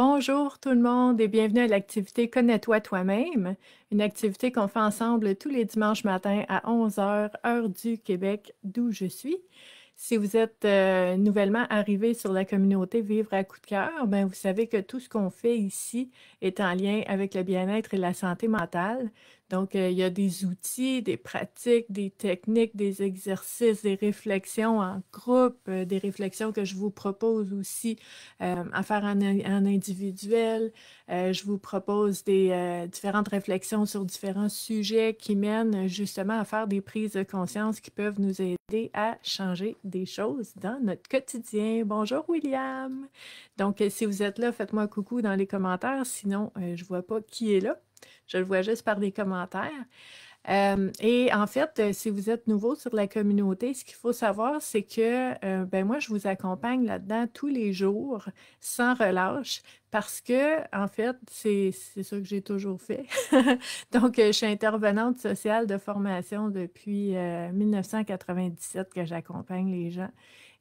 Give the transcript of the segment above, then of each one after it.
Bonjour tout le monde et bienvenue à l'activité Connais-toi toi-même, une activité qu'on fait ensemble tous les dimanches matins à 11h, heure du Québec, d'où je suis. Si vous êtes euh, nouvellement arrivé sur la communauté Vivre à coup de cœur, ben vous savez que tout ce qu'on fait ici est en lien avec le bien-être et la santé mentale. Donc, euh, il y a des outils, des pratiques, des techniques, des exercices, des réflexions en groupe, euh, des réflexions que je vous propose aussi euh, à faire en, individuel. je vous propose des différentes réflexions sur différents sujets qui mènent justement à faire des prises de conscience qui peuvent nous aider à changer des choses dans notre quotidien. Bonjour William. Donc, si vous êtes là, faites-moi coucou dans les commentaires. Sinon, je ne vois pas qui est là. Je le vois juste par des commentaires. Euh, et en fait, euh, si vous êtes nouveau sur la communauté, ce qu'il faut savoir, c'est que euh, ben moi, je vous accompagne là-dedans tous les jours, sans relâche, parce que, en fait, c'est ça que j'ai toujours fait. Donc, je suis intervenante sociale de formation depuis 1997 que j'accompagne les gens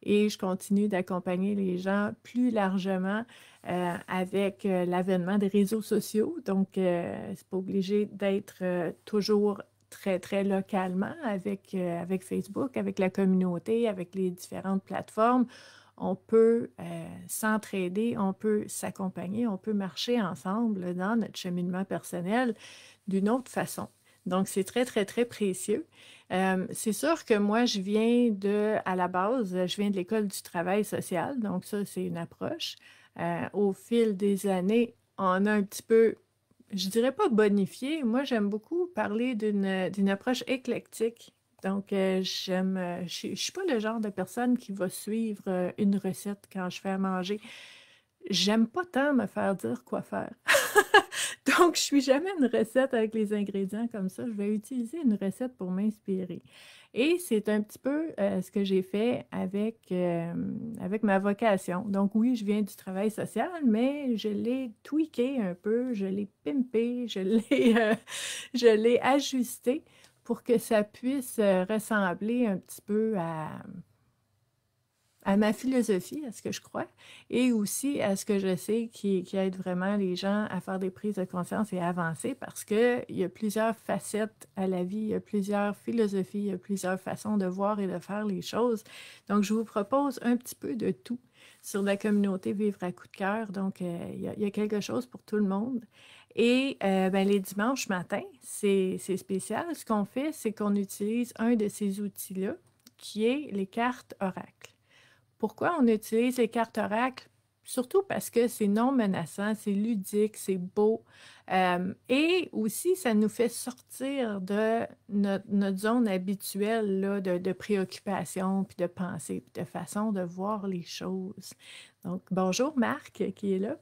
et je continue d'accompagner les gens plus largement euh, avec euh, l'avènement des réseaux sociaux. Donc, euh, c'est pas obligé d'être toujours très, très localement avec, avec Facebook, avec la communauté, avec les différentes plateformes. On peut s'entraider, on peut s'accompagner, on peut marcher ensemble dans notre cheminement personnel d'une autre façon. Donc, c'est très, très, très précieux c'est sûr que moi, je viens de, à la base, je viens de l'école du travail social, donc ça, c'est une approche. au fil des années, on a un petit peu, je dirais pas bonifié, moi j'aime beaucoup parler d'une approche éclectique. Donc, j'aime, je suis pas le genre de personne qui va suivre une recette quand je fais à manger. J'aime pas tant me faire dire quoi faire. Donc, je suis jamais une recette avec les ingrédients comme ça. Je vais utiliser une recette pour m'inspirer. Et c'est un petit peu euh, ce que j'ai fait avec, euh, avec ma vocation. Donc, oui, je viens du travail social, mais je l'ai tweaké un peu, je l'ai pimpé, je euh, je l'ai ajusté pour que ça puisse ressembler un petit peu à, à ma philosophie, à ce que je crois, et aussi à ce que je sais qui, aide vraiment les gens à faire des prises de conscience et à avancer parce qu'il y a plusieurs facettes à la vie, il y a plusieurs philosophies, il y a plusieurs façons de voir et de faire les choses. Donc, je vous propose un petit peu de tout sur la communauté Vivre à coup de cœur. Donc, euh, il y, a quelque chose pour tout le monde. Et euh, ben, les dimanches matins, c'est spécial. Ce qu'on fait, c'est qu'on utilise un de ces outils-là, qui est les cartes oracles. Pourquoi on utilise les cartes oracles? Surtout parce que c'est non menaçant, c'est ludique, c'est beau. Euh, et aussi, ça nous fait sortir de notre, zone habituelle de, préoccupation, puis de pensée, de façon de voir les choses. Donc, bonjour Marc qui est là.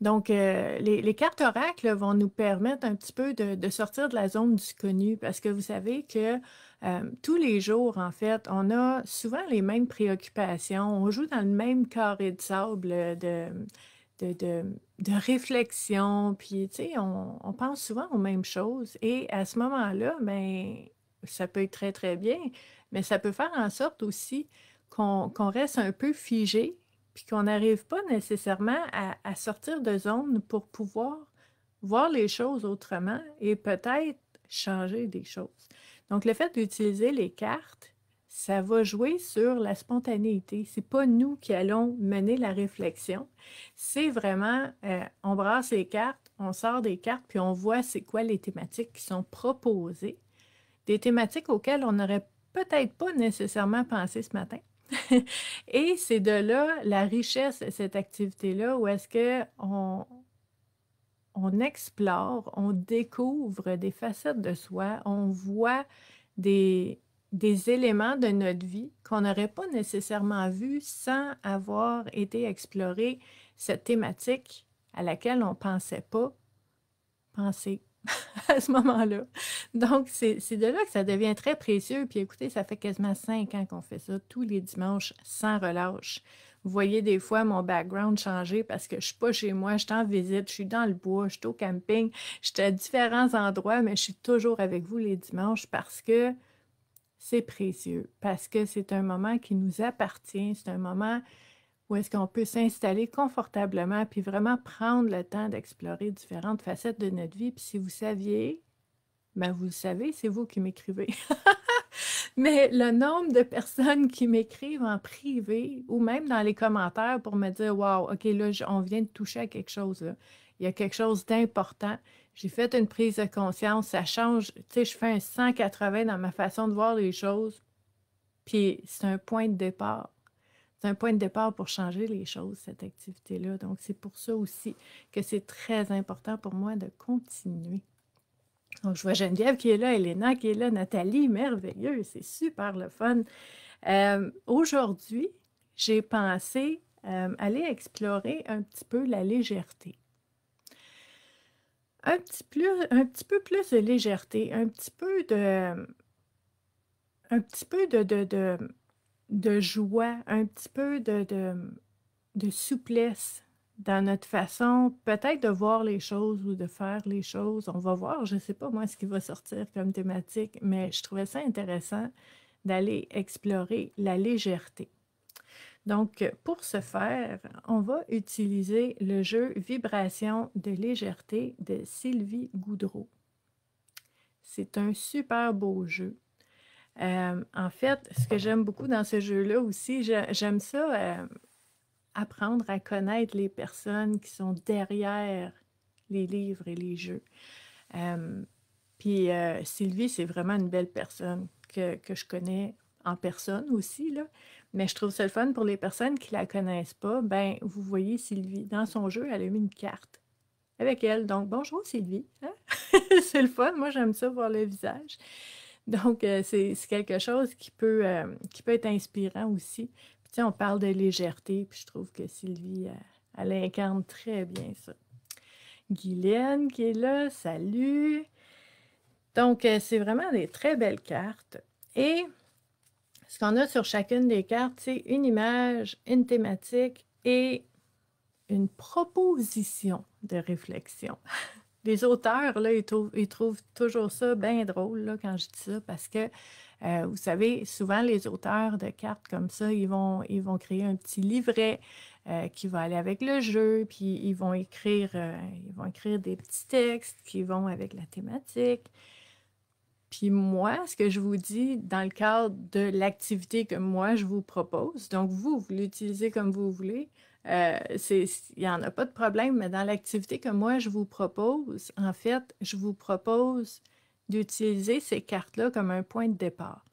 Donc, euh, les, cartes oracles vont nous permettre un petit peu de, sortir de la zone du connu parce que vous savez que euh, tous les jours, en fait, on a souvent les mêmes préoccupations. On joue dans le même carré de sable de, réflexion. Puis, tu sais, on, pense souvent aux mêmes choses. Et à ce moment-là, ben, ça peut être très, très bien, mais ça peut faire en sorte aussi qu'on reste un peu figé puis qu'on n'arrive pas nécessairement à, sortir de zone pour pouvoir voir les choses autrement et peut-être changer des choses. Donc, le fait d'utiliser les cartes, ça va jouer sur la spontanéité. C'est pas nous qui allons mener la réflexion. C'est vraiment, euh, on brasse les cartes, on sort des cartes, puis on voit c'est quoi les thématiques qui sont proposées, des thématiques auxquelles on n'aurait peut-être pas nécessairement pensé ce matin. Et c'est de là la richesse, de cette activité-là, où est-ce qu'on on explore, on découvre des facettes de soi, on voit des, des éléments de notre vie qu'on n'aurait pas nécessairement vu sans avoir été explorer cette thématique à laquelle on ne pensait pas penser. à ce moment-là. Donc, c'est de là que ça devient très précieux. Puis écoutez, ça fait quasiment cinq ans qu'on fait ça, tous les dimanches, sans relâche. Vous voyez des fois mon background changer parce que je suis pas chez moi, je suis en visite, je suis dans le bois, je suis au camping, je suis à différents endroits, mais je suis toujours avec vous les dimanches parce que c'est précieux, parce que c'est un moment qui nous appartient, c'est un moment où est-ce qu'on peut s'installer confortablement puis vraiment prendre le temps d'explorer différentes facettes de notre vie. Puis si vous saviez, ben vous le savez, c'est vous qui m'écrivez. Mais le nombre de personnes qui m'écrivent en privé ou même dans les commentaires pour me dire Waouh, OK, là, on vient de toucher à quelque chose. Il y a quelque chose d'important. J'ai fait une prise de conscience. Ça change. Tu sais, je fais un 180 dans ma façon de voir les choses. Puis c'est un point de départ un point de départ pour changer les choses, cette activité-là. Donc, c'est pour ça aussi que c'est très important pour moi de continuer. Donc, je vois Geneviève qui est là, Elena qui est là, Nathalie, merveilleuse, c'est super le fun. Euh, aujourd'hui, j'ai pensé euh, aller explorer un petit peu la légèreté. Un petit, plus, un petit peu plus de légèreté, un petit peu de, un petit peu de de joie, un petit peu de, de, souplesse dans notre façon, peut-être de voir les choses ou de faire les choses. On va voir, je ne sais pas moi ce qui va sortir comme thématique, mais je trouvais ça intéressant d'aller explorer la légèreté. Donc, pour ce faire, on va utiliser le jeu Vibration de légèreté de Sylvie Goudreau. C'est un super beau jeu euh, en fait, ce que j'aime beaucoup dans ce jeu-là aussi, j'aime ça, euh, apprendre à connaître les personnes qui sont derrière les livres et les jeux. Euh, puis Sylvie, c'est vraiment une belle personne que, que, je connais en personne aussi, là. Mais je trouve ça le fun pour les personnes qui la connaissent pas. Ben, vous voyez Sylvie, dans son jeu, elle a mis une carte avec elle. Donc, bonjour Sylvie. Hein? c'est le fun. Moi, j'aime ça voir le visage. Donc, euh, c'est quelque chose euh, qui peut, être inspirant aussi. Puis, on parle de légèreté, puis je trouve que Sylvie, euh, elle, incarne très bien ça. Guylaine qui est là, salut. Donc, c'est vraiment des très belles cartes. Et ce qu'on a sur chacune des cartes, c'est une image, une thématique et une proposition de réflexion. les auteurs, là, ils, trouvent, ils trouvent toujours ça bien drôle là, quand je dis ça, parce que, euh, vous savez, souvent les auteurs de cartes comme ça, ils vont, ils vont créer un petit livret euh, qui va aller avec le jeu, puis ils vont écrire, euh, ils vont écrire des petits textes qui vont avec la thématique. Puis moi, ce que je vous dis dans le cadre de l'activité que moi je vous propose, donc vous, vous l'utilisez comme vous voulez, euh, il n'y en a pas de problème, mais dans l'activité que moi je vous propose, en fait, je vous propose d'utiliser ces cartes-là comme un point de départ.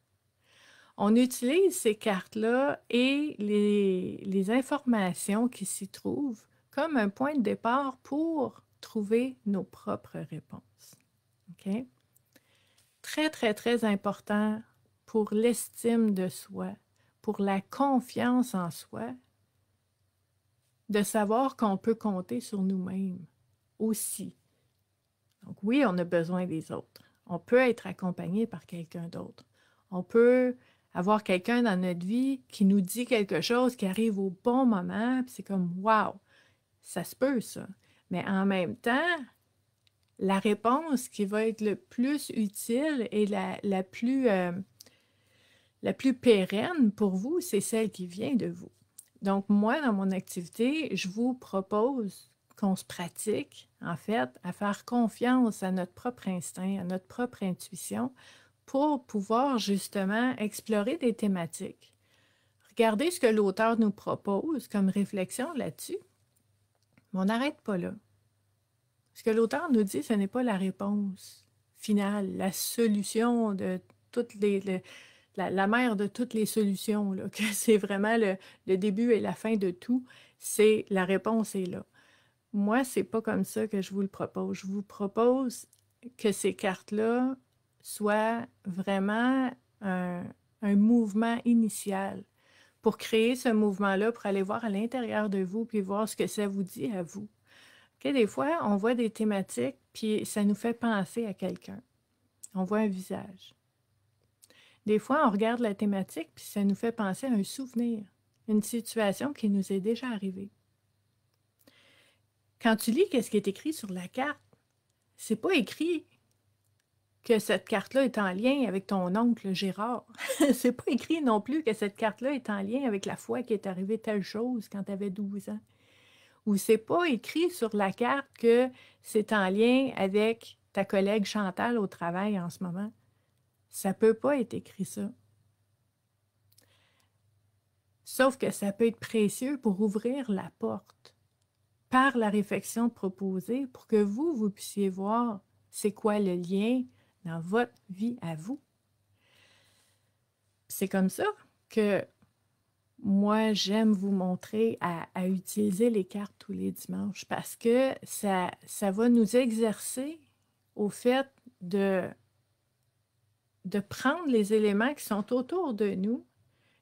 On utilise ces cartes-là et les, les informations qui s'y trouvent comme un point de départ pour trouver nos propres réponses. OK? Très, très, très important pour l'estime de soi, pour la confiance en soi, de savoir qu'on peut compter sur nous-mêmes aussi. Donc oui, on a besoin des autres. On peut être accompagné par quelqu'un d'autre. On peut avoir quelqu'un dans notre vie qui nous dit quelque chose qui arrive au bon moment, puis c'est comme waouh, ça se peut ça. Mais en même temps, la réponse qui va être le plus utile et la, plus, euh, la plus pérenne pour vous, c'est celle qui vient de vous. Donc, moi, dans mon activité, je vous propose qu'on se pratique, en fait, à faire confiance à notre propre instinct, à notre propre intuition, pour pouvoir justement explorer des thématiques. Regardez ce que l'auteur nous propose comme réflexion là-dessus, mais on n'arrête pas là. Ce que l'auteur nous dit, ce n'est pas la réponse finale, la solution de toutes les, les la, mère de toutes les solutions, que c'est vraiment le, début et la fin de tout, c'est la réponse est là. Moi, c'est pas comme ça que je vous le propose. Je vous propose que ces cartes-là soient vraiment un, mouvement initial pour créer ce mouvement-là, pour aller voir à l'intérieur de vous, puis voir ce que ça vous dit à vous. que des fois, on voit des thématiques, puis ça nous fait penser à quelqu'un. On voit un visage. Des fois, on regarde la thématique, puis ça nous fait penser à un souvenir, une situation qui nous est déjà arrivée. Quand tu lis qu'est-ce qui est écrit sur la carte, c'est pas écrit que cette carte-là est en lien avec ton oncle Gérard. c'est pas écrit non plus que cette carte-là est en lien avec la fois qui est arrivée telle chose quand tu avais 12 ans. Ou c'est pas écrit sur la carte que c'est en lien avec ta collègue Chantal au travail en ce moment. Ça peut pas être écrit ça. Sauf que ça peut être précieux pour ouvrir la porte par la réflexion proposée pour que vous, vous puissiez voir c'est quoi le lien dans votre vie à vous. C'est comme ça que moi, j'aime vous montrer à, utiliser les cartes tous les dimanches parce que ça, ça va nous exercer au fait de de prendre les éléments qui sont autour de nous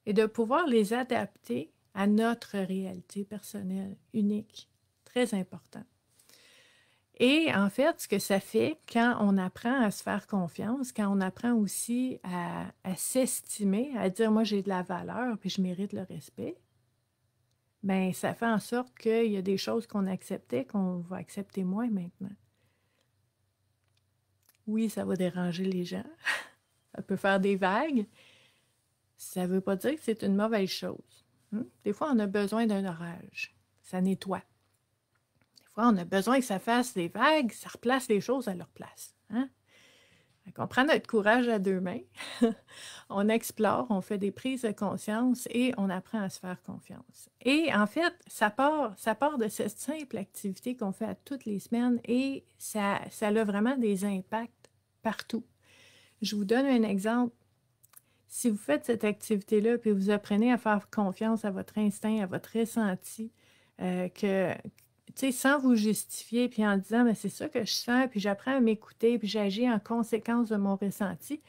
et de pouvoir les adapter à notre réalité personnelle unique. Très important. Et en fait, ce que ça fait quand on apprend à se faire confiance, quand on apprend aussi à, s'estimer, à dire moi j'ai de la valeur puis je mérite le respect, ben ça fait en sorte qu'il y a des choses qu'on acceptait qu'on va accepter moins maintenant. Oui, ça va déranger les gens. peut faire des vagues, ça ne veut pas dire que c'est une mauvaise chose. Hmm? Des fois, on a besoin d'un orage. Ça nettoie. Des fois, on a besoin que ça fasse des vagues, ça replace les choses à leur place. Hein? on prend notre courage à deux mains, on explore, on fait des prises de conscience et on apprend à se faire confiance. Et en fait, ça part, ça de cette simple activité qu'on fait à toutes les semaines et ça a vraiment des impacts partout je vous donne un exemple. Si vous faites cette activité-là, puis vous apprenez à faire confiance à votre instinct, à votre ressenti, euh, que, sans vous justifier, puis en disant, mais c'est ça que je sens, puis j'apprends à m'écouter, puis j'agis en conséquence de mon ressenti,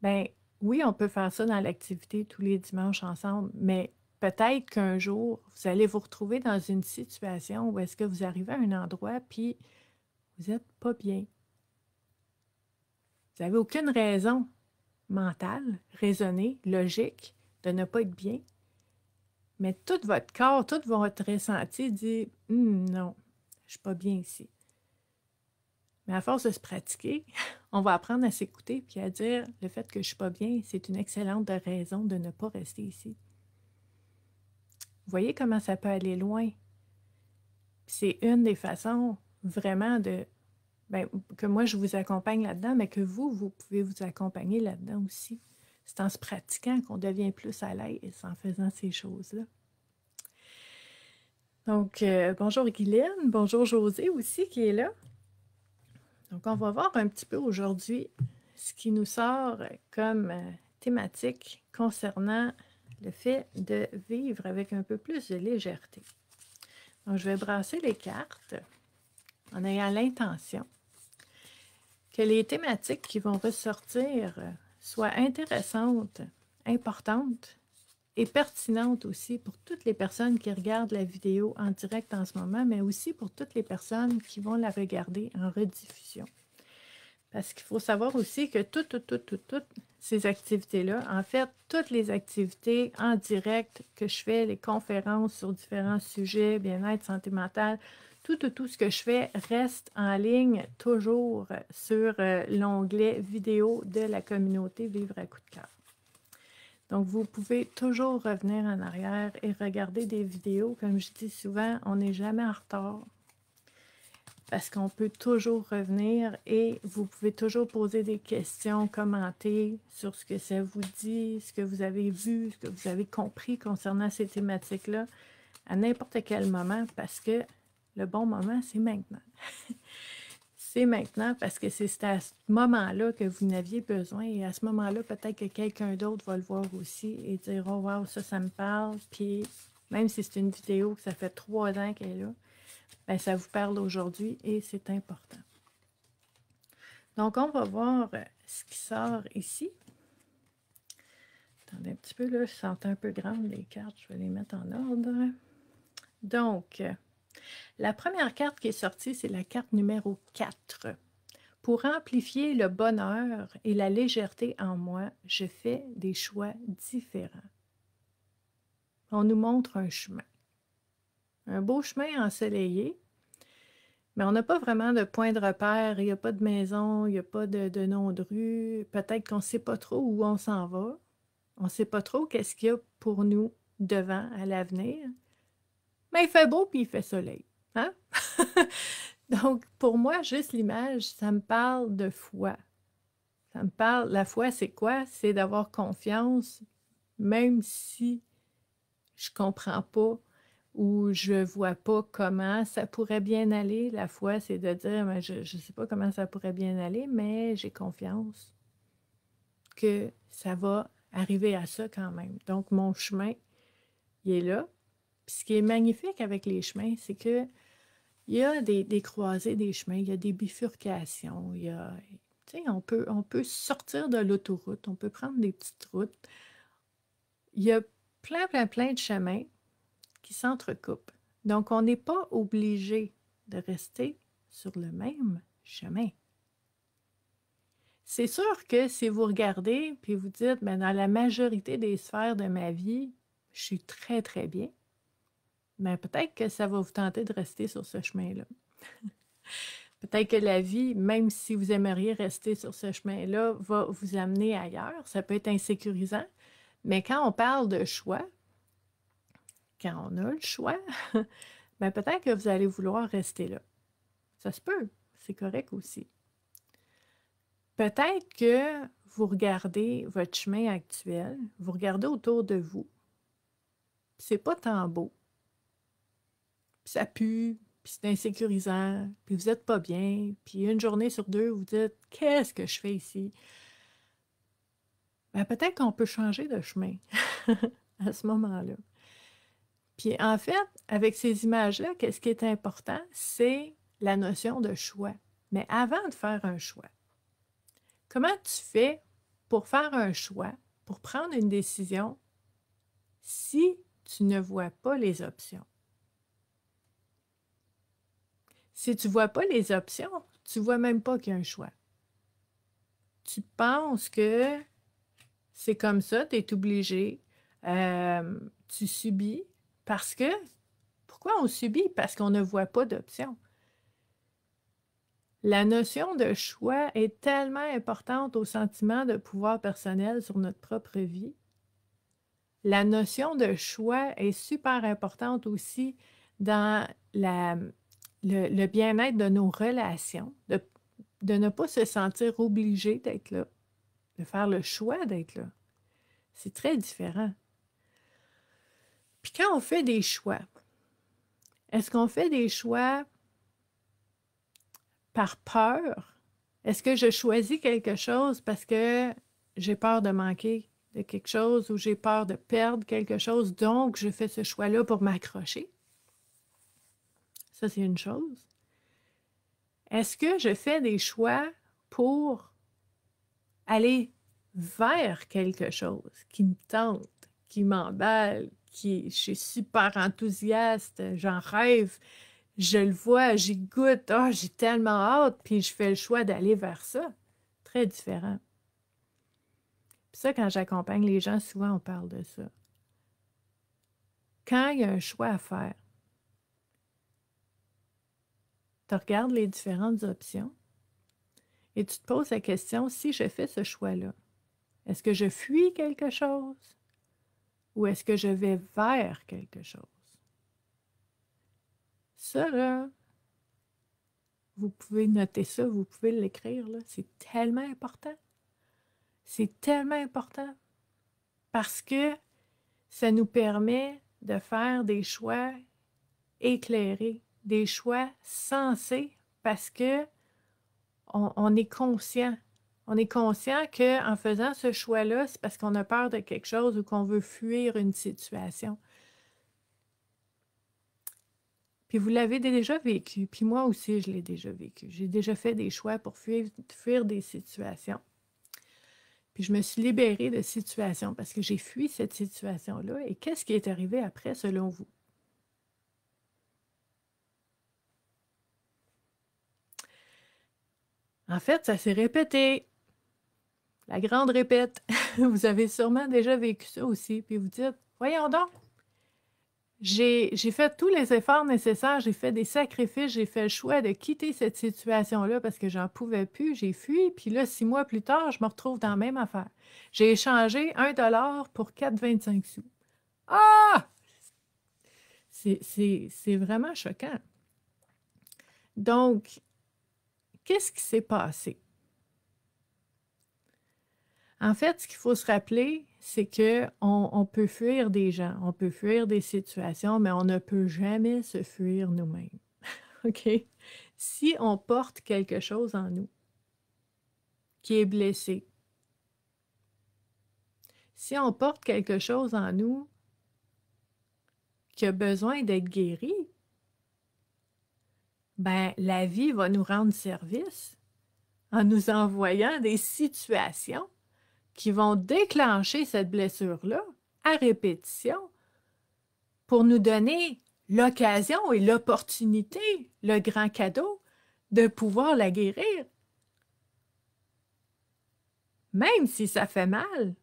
ben oui, on peut faire ça dans l'activité tous les dimanches ensemble, mais peut-être qu'un jour, vous allez vous retrouver dans une situation où est-ce que vous arrivez à un endroit, puis vous n'êtes pas bien, vous n'avez aucune raison mentale, raisonnée, logique de ne pas être bien. Mais tout votre corps, tout votre ressenti dit hmm, non, je ne suis pas bien ici. Mais à force de se pratiquer, on va apprendre à s'écouter puis à dire le fait que je ne suis pas bien, c'est une excellente raison de ne pas rester ici. Vous voyez comment ça peut aller loin. C'est une des façons vraiment de ben, que moi, je vous accompagne là-dedans, mais que vous, vous pouvez vous accompagner là-dedans aussi. C'est en se pratiquant qu'on devient plus à l'aise en faisant ces choses-là. Donc, euh, bonjour Guylaine, bonjour José aussi qui est là. Donc, on va voir un petit peu aujourd'hui ce qui nous sort comme euh, thématique concernant le fait de vivre avec un peu plus de légèreté. Donc, je vais brasser les cartes en ayant l'intention que les thématiques qui vont ressortir euh, soient intéressantes, importantes et pertinentes aussi pour toutes les personnes qui regardent la vidéo en direct en ce moment, mais aussi pour toutes les personnes qui vont la regarder en rediffusion. Parce qu'il faut savoir aussi que toutes, toutes, toutes, toutes, toutes ces activités-là, en fait, toutes les activités en direct que je fais, les conférences sur différents sujets, bien-être, santé mentale, tout, tout, ce que je fais reste en ligne toujours sur euh, l'onglet vidéo de la communauté Vivre à coup de cœur. Donc, vous pouvez toujours revenir en arrière et regarder des vidéos. Comme je dis souvent, on n'est jamais en retard parce qu'on peut toujours revenir et vous pouvez toujours poser des questions, commenter sur ce que ça vous dit, ce que vous avez vu, ce que vous avez compris concernant ces thématiques-là à n'importe quel moment parce que le bon moment, c'est maintenant. c'est maintenant parce que c'est à ce moment-là que vous n'aviez besoin et à ce moment-là, peut-être que quelqu'un d'autre va le voir aussi et dire Oh, wow, ça, ça me parle. Puis, même si c'est une vidéo que ça fait trois ans qu'elle est là, ben, ça vous parle aujourd'hui et c'est important. Donc, on va voir euh, ce qui sort ici. Attendez un petit peu, là, je sens un peu grand, les cartes, je vais les mettre en ordre. Donc, euh, la première carte qui est sortie, c'est la carte numéro 4. Pour amplifier le bonheur et la légèreté en moi, je fais des choix différents. On nous montre un chemin. Un beau chemin ensoleillé, mais on n'a pas vraiment de point de repère, il n'y a pas de maison, il n'y a pas de, de, nom de rue. Peut-être qu'on ne sait pas trop où on s'en va. On ne sait pas trop qu'est-ce qu'il y a pour nous devant à l'avenir mais ben, il fait beau puis il fait soleil. Hein? Donc, pour moi, juste l'image, ça me parle de foi. Ça me parle, la foi, c'est quoi? C'est d'avoir confiance, même si je ne comprends pas ou je ne vois pas comment ça pourrait bien aller. La foi, c'est de dire, ben, je ne sais pas comment ça pourrait bien aller, mais j'ai confiance que ça va arriver à ça quand même. Donc, mon chemin, il est là, ce qui est magnifique avec les chemins, c'est que il y a des, croisées des chemins, il y a des bifurcations, il y on peut, on peut sortir de l'autoroute, on peut prendre des petites routes. Il y a plein, plein, plein de chemins qui s'entrecoupent. Donc, on n'est pas obligé de rester sur le même chemin. C'est sûr que si vous regardez puis vous dites, ben, dans la majorité des sphères de ma vie, je suis très, très bien mais ben, peut-être que ça va vous tenter de rester sur ce chemin-là. peut-être que la vie, même si vous aimeriez rester sur ce chemin-là, va vous amener ailleurs. Ça peut être insécurisant, mais quand on parle de choix, quand on a le choix, mais ben, peut-être que vous allez vouloir rester là. Ça se peut, c'est correct aussi. Peut-être que vous regardez votre chemin actuel, vous regardez autour de vous. C'est pas tant beau puis ça pue, puis c'est insécurisant, puis vous n'êtes pas bien, puis une journée sur deux, vous dites Qu'est-ce que je fais ici ben, Peut-être qu'on peut changer de chemin à ce moment-là. Puis en fait, avec ces images-là, qu'est-ce qui est important C'est la notion de choix. Mais avant de faire un choix, comment tu fais pour faire un choix, pour prendre une décision, si tu ne vois pas les options? Si tu ne vois pas les options, tu ne vois même pas qu'il y a un choix. Tu penses que c'est comme ça, tu es obligé, euh, tu subis parce que, pourquoi on subit? Parce qu'on ne voit pas d'options. La notion de choix est tellement importante au sentiment de pouvoir personnel sur notre propre vie. La notion de choix est super importante aussi dans la, le, bien-être de nos relations, de, de, ne pas se sentir obligé d'être là, de faire le choix d'être là. C'est très différent. Puis quand on fait des choix, est-ce qu'on fait des choix par peur? Est-ce que je choisis quelque chose parce que j'ai peur de manquer de quelque chose ou j'ai peur de perdre quelque chose, donc je fais ce choix-là pour m'accrocher? Ça, c'est une chose. Est-ce que je fais des choix pour aller vers quelque chose qui me tente, qui m'emballe, qui je suis super enthousiaste, j'en rêve, je le vois, j'y goûte, ah, j'ai tellement hâte, puis je fais le choix d'aller vers ça. Très différent. ça, quand j'accompagne les gens, souvent on parle de ça. Quand il y a un choix à faire, tu regardes les différentes options et tu te poses la question, si je fais ce choix-là, est-ce que je fuis quelque chose ou est-ce que je vais vers quelque chose? cela vous pouvez noter ça, vous pouvez l'écrire, là, c'est tellement important. C'est tellement important parce que ça nous permet de faire des choix éclairés, des choix sensés parce que on, est conscient. On est conscient qu'en faisant ce choix-là, c'est parce qu'on a peur de quelque chose ou qu'on veut fuir une situation. Puis vous l'avez déjà vécu, puis moi aussi, je l'ai déjà vécu. J'ai déjà fait des choix pour fuir, fuir des situations. Puis je me suis libérée de situations parce que j'ai fui cette situation-là. Et qu'est-ce qui est arrivé après, selon vous? En fait, ça s'est répété. La grande répète. vous avez sûrement déjà vécu ça aussi, puis vous dites, voyons donc, j'ai fait tous les efforts nécessaires, j'ai fait des sacrifices, j'ai fait le choix de quitter cette situation-là parce que j'en pouvais plus, j'ai fui, puis là, six mois plus tard, je me retrouve dans la même affaire. J'ai échangé un dollar pour 4,25 sous. Ah! C'est vraiment choquant. Donc, Qu'est-ce qui s'est passé? En fait, ce qu'il faut se rappeler, c'est que on, peut fuir des gens, on peut fuir des situations, mais on ne peut jamais se fuir nous-mêmes. OK? Si on porte quelque chose en nous qui est blessé, si on porte quelque chose en nous qui a besoin d'être guéri, ben, la vie va nous rendre service en nous envoyant des situations qui vont déclencher cette blessure-là à répétition pour nous donner l'occasion et l'opportunité, le grand cadeau, de pouvoir la guérir. Même si ça fait mal,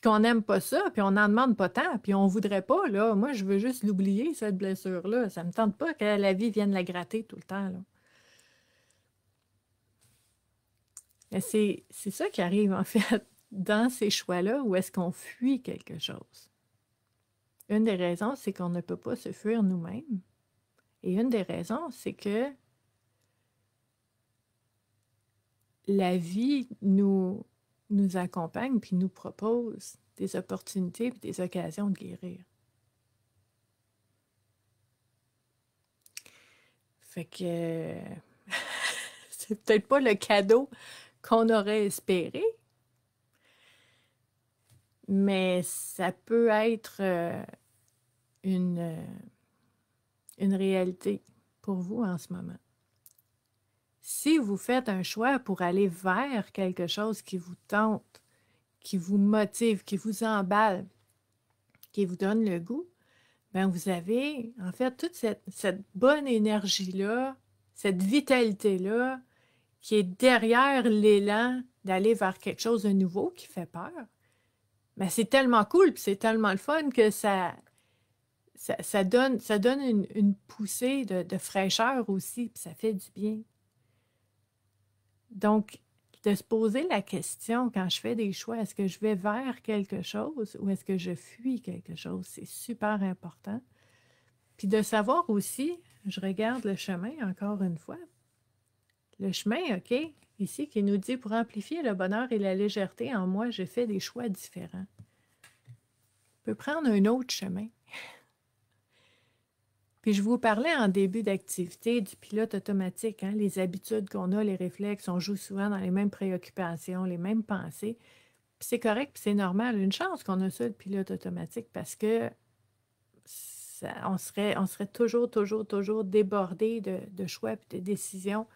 puis qu'on n'aime pas ça, puis on n'en demande pas tant, puis on voudrait pas, là, moi, je veux juste l'oublier, cette blessure-là. Ça me tente pas que la vie vienne la gratter tout le temps, là. c'est, c'est ça qui arrive, en fait, dans ces choix-là, où est-ce qu'on fuit quelque chose. Une des raisons, c'est qu'on ne peut pas se fuir nous-mêmes. Et une des raisons, c'est que la vie nous nous accompagne puis nous propose des opportunités puis des occasions de guérir. Fait que c'est peut-être pas le cadeau qu'on aurait espéré, mais ça peut être euh, une, euh, une réalité pour vous en ce moment. Si vous faites un choix pour aller vers quelque chose qui vous tente, qui vous motive, qui vous emballe, qui vous donne le goût, ben vous avez en fait toute cette, bonne énergie-là, cette vitalité-là qui est derrière l'élan d'aller vers quelque chose de nouveau qui fait peur. Mais ben, c'est tellement cool, puis c'est tellement le fun que ça, ça, donne, ça donne une, poussée de, de fraîcheur aussi, puis ça fait du bien. Donc, de se poser la question quand je fais des choix, est-ce que je vais vers quelque chose ou est-ce que je fuis quelque chose? C'est super important. Puis de savoir aussi, je regarde le chemin encore une fois. Le chemin, OK, ici, qui nous dit pour amplifier le bonheur et la légèreté en moi, j'ai fait des choix différents. Je peux prendre un autre chemin. Puis je vous parlais en début d'activité du pilote automatique, hein. les habitudes qu'on a, les réflexes, on joue souvent dans les mêmes préoccupations, les mêmes pensées. Puis c'est correct, puis c'est normal. Une chance qu'on a ça, le pilote automatique, parce que on, serait, on serait toujours, toujours, toujours débordé de, choix et de décisions.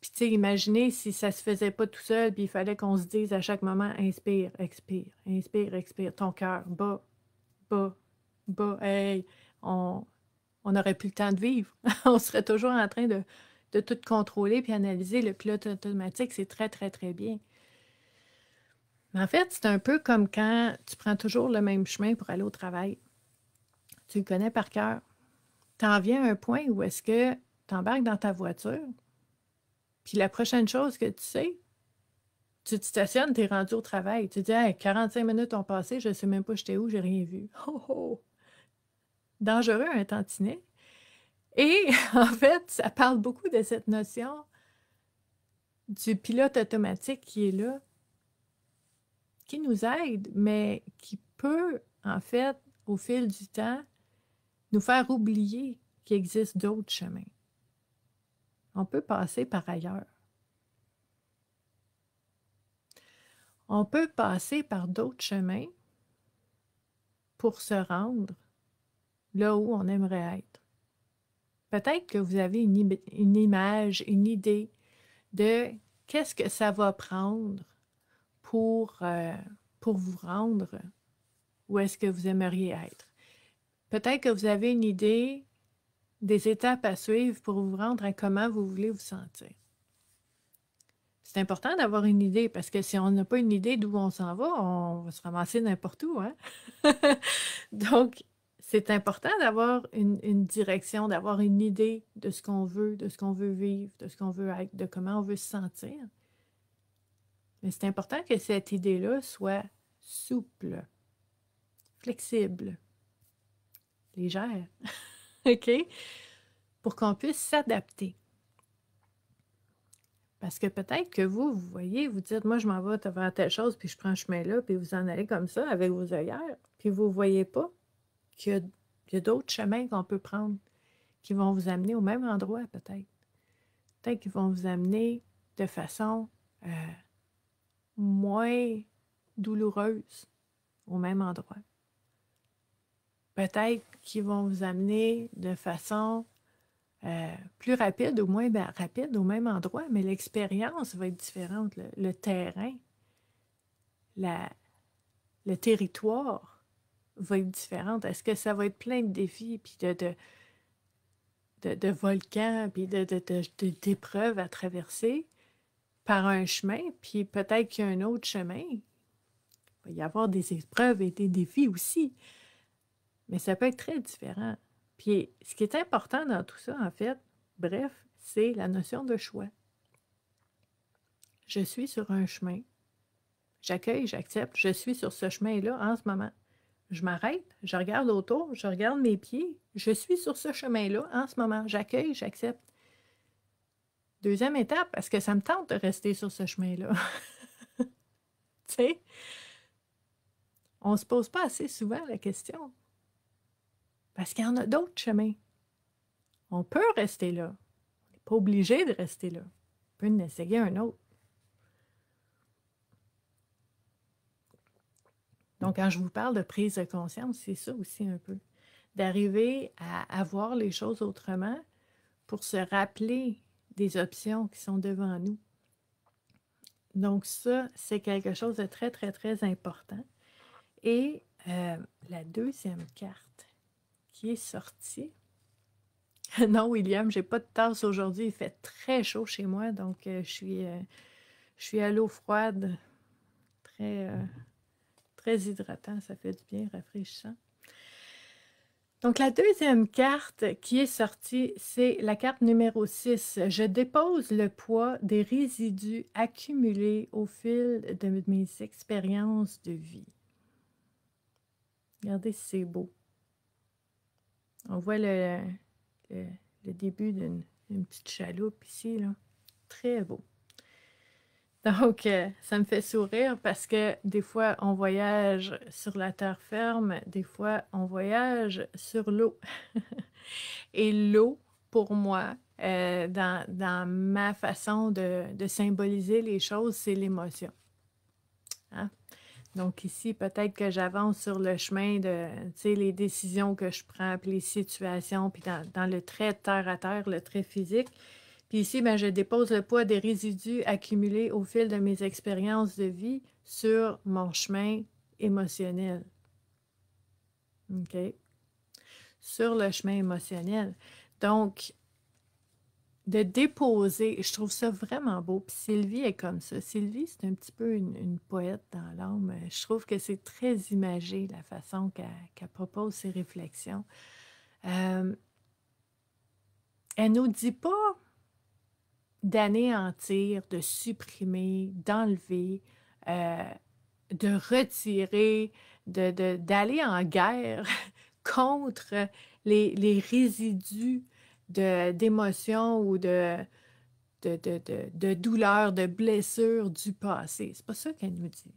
Puis, tu sais, imaginez si ça se faisait pas tout seul, puis il fallait qu'on se dise à chaque moment inspire, expire, inspire, expire, ton cœur, bas, bas, bas, hey, on, on n'aurait plus le temps de vivre. on serait toujours en train de, tout contrôler puis analyser. Le pilote automatique, c'est très, très, très bien. Mais en fait, c'est un peu comme quand tu prends toujours le même chemin pour aller au travail. Tu le connais par cœur. Tu en viens à un point où est-ce que tu embarques dans ta voiture, puis la prochaine chose que tu sais, tu te stationnes, tu es rendu au travail. Tu te dis 45 minutes ont passé, je ne sais même pas j'étais où, j'ai rien vu. Oh, oh dangereux un tantinet. Et en fait, ça parle beaucoup de cette notion du pilote automatique qui est là, qui nous aide, mais qui peut, en fait, au fil du temps, nous faire oublier qu'il existe d'autres chemins. On peut passer par ailleurs. On peut passer par d'autres chemins pour se rendre là où on aimerait être. Peut-être que vous avez une, image, une idée de qu'est-ce que ça va prendre pour, euh, pour vous rendre où est-ce que vous aimeriez être. Peut-être que vous avez une idée des étapes à suivre pour vous rendre à comment vous voulez vous sentir. C'est important d'avoir une idée parce que si on n'a pas une idée d'où on s'en va, on va se ramasser n'importe où. Hein? Donc, c'est important d'avoir une, direction, d'avoir une idée de ce qu'on veut, de ce qu'on veut vivre, de ce qu'on veut être, de comment on veut se sentir. Mais c'est important que cette idée-là soit souple, flexible, légère, OK? Pour qu'on puisse s'adapter. Parce que peut-être que vous, vous voyez, vous dites, moi, je m'en vais vers telle chose, puis je prends le chemin là, puis vous en allez comme ça avec vos œillères, puis vous ne voyez pas qu'il y a, d'autres chemins qu'on peut prendre qui vont vous amener au même endroit, peut-être. Peut-être qu'ils vont vous amener de façon euh, moins douloureuse au même endroit. Peut-être qu'ils vont vous amener de façon euh, plus rapide ou moins rapide au même endroit, mais l'expérience va être différente. Le, terrain, le territoire va être différente? Est-ce que ça va être plein de défis, puis de, de, de, volcans, puis d'épreuves à traverser par un chemin, puis peut-être qu'il y a un autre chemin? Il va y avoir des épreuves et des défis aussi, mais ça peut être très différent. Puis ce qui est important dans tout ça, en fait, bref, c'est la notion de choix. Je suis sur un chemin. J'accueille, j'accepte, je suis sur ce chemin-là en ce moment. Je m'arrête, je regarde autour, je regarde mes pieds. Je suis sur ce chemin-là en ce moment. J'accueille, j'accepte. Deuxième étape, parce que ça me tente de rester sur ce chemin-là? tu sais? On ne se pose pas assez souvent la question. Parce qu'il y en a d'autres chemins. On peut rester là. On n'est pas obligé de rester là. On peut en essayer un autre. Donc, quand je vous parle de prise de conscience, c'est ça aussi un peu. D'arriver à, avoir voir les choses autrement pour se rappeler des options qui sont devant nous. Donc, ça, c'est quelque chose de très, très, très important. Et euh, la deuxième carte qui est sortie. non, William, je n'ai pas de tasse aujourd'hui. Il fait très chaud chez moi, donc euh, je suis. Euh, je suis à l'eau froide, très, Très hydratant, ça fait du bien, rafraîchissant. Donc, la deuxième carte qui est sortie, c'est la carte numéro 6. Je dépose le poids des résidus accumulés au fil de mes expériences de vie. Regardez c'est beau. On voit le, début d'une petite chaloupe ici. Très beau. Donc, ça me fait sourire parce que des fois, on voyage sur la terre ferme, des fois, on voyage sur l'eau. Et l'eau, pour moi, euh, dans, ma façon de, symboliser les choses, c'est l'émotion. Hein. Donc ici, peut-être que j'avance sur le chemin de, les décisions que je prends, puis les situations, puis dans, le trait terre à terre, le trait physique. Puis ici, ben, je dépose le poids des résidus accumulés au fil de mes expériences de vie sur mon chemin émotionnel. OK? Sur le chemin émotionnel. Donc, de déposer, je trouve ça vraiment beau. Puis Sylvie est comme ça. Sylvie, c'est un petit peu une, poète dans l'âme. Je trouve que c'est très imagé la façon qu'elle propose ses réflexions. Euh, elle nous dit pas d'anéantir, de supprimer, d'enlever, euh, de retirer, d'aller en guerre contre les, résidus d'émotions ou de, de, de, de, de douleurs, de blessures du passé. C'est pas ça qu'elle nous dit.